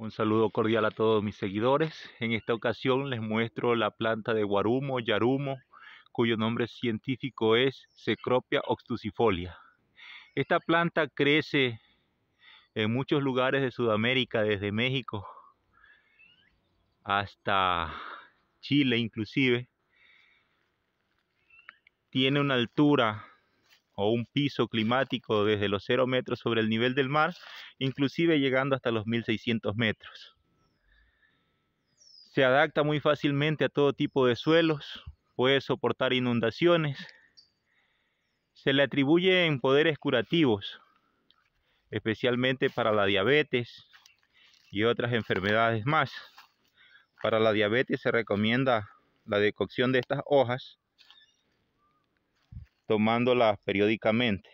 Un saludo cordial a todos mis seguidores. En esta ocasión les muestro la planta de guarumo, yarumo, cuyo nombre científico es Cecropia Octusifolia. Esta planta crece en muchos lugares de Sudamérica, desde México hasta Chile inclusive. Tiene una altura o un piso climático desde los 0 metros sobre el nivel del mar, inclusive llegando hasta los 1600 metros. Se adapta muy fácilmente a todo tipo de suelos, puede soportar inundaciones. Se le atribuyen poderes curativos, especialmente para la diabetes y otras enfermedades más. Para la diabetes se recomienda la decocción de estas hojas tomándola periódicamente,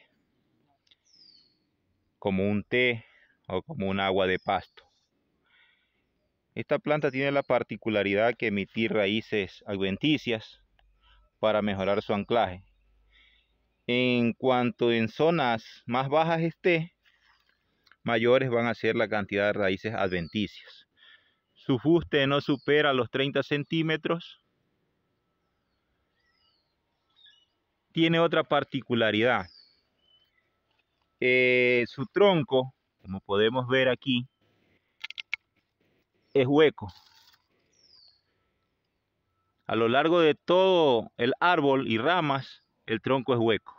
como un té o como un agua de pasto. Esta planta tiene la particularidad que emitir raíces adventicias para mejorar su anclaje. En cuanto en zonas más bajas esté, mayores van a ser la cantidad de raíces adventicias. Su fuste no supera los 30 centímetros tiene otra particularidad. Eh, su tronco, como podemos ver aquí, es hueco. A lo largo de todo el árbol y ramas, el tronco es hueco.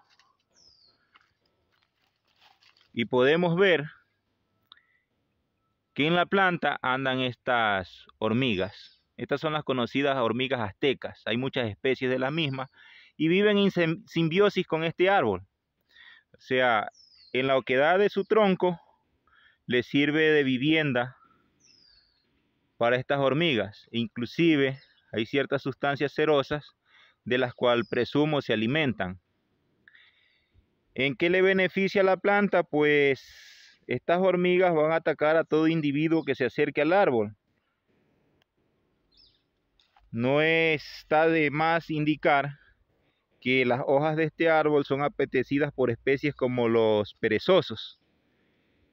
Y podemos ver que en la planta andan estas hormigas. Estas son las conocidas hormigas aztecas. Hay muchas especies de la misma y viven en simbiosis con este árbol. O sea, en la oquedad de su tronco le sirve de vivienda para estas hormigas. Inclusive hay ciertas sustancias cerosas de las cuales presumo se alimentan. ¿En qué le beneficia a la planta? Pues estas hormigas van a atacar a todo individuo que se acerque al árbol. No está de más indicar que las hojas de este árbol son apetecidas por especies como los perezosos.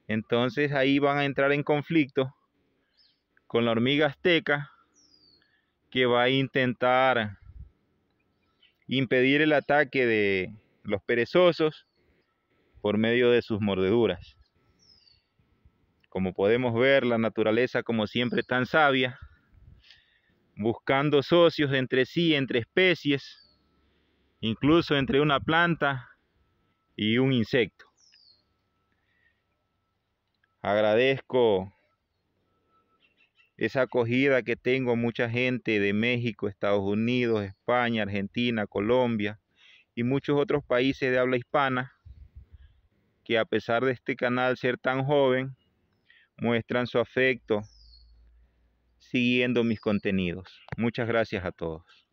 Entonces ahí van a entrar en conflicto con la hormiga azteca que va a intentar impedir el ataque de los perezosos por medio de sus mordeduras. Como podemos ver, la naturaleza como siempre tan sabia, buscando socios entre sí, entre especies, incluso entre una planta y un insecto. Agradezco esa acogida que tengo mucha gente de México, Estados Unidos, España, Argentina, Colombia y muchos otros países de habla hispana que a pesar de este canal ser tan joven, muestran su afecto siguiendo mis contenidos. Muchas gracias a todos.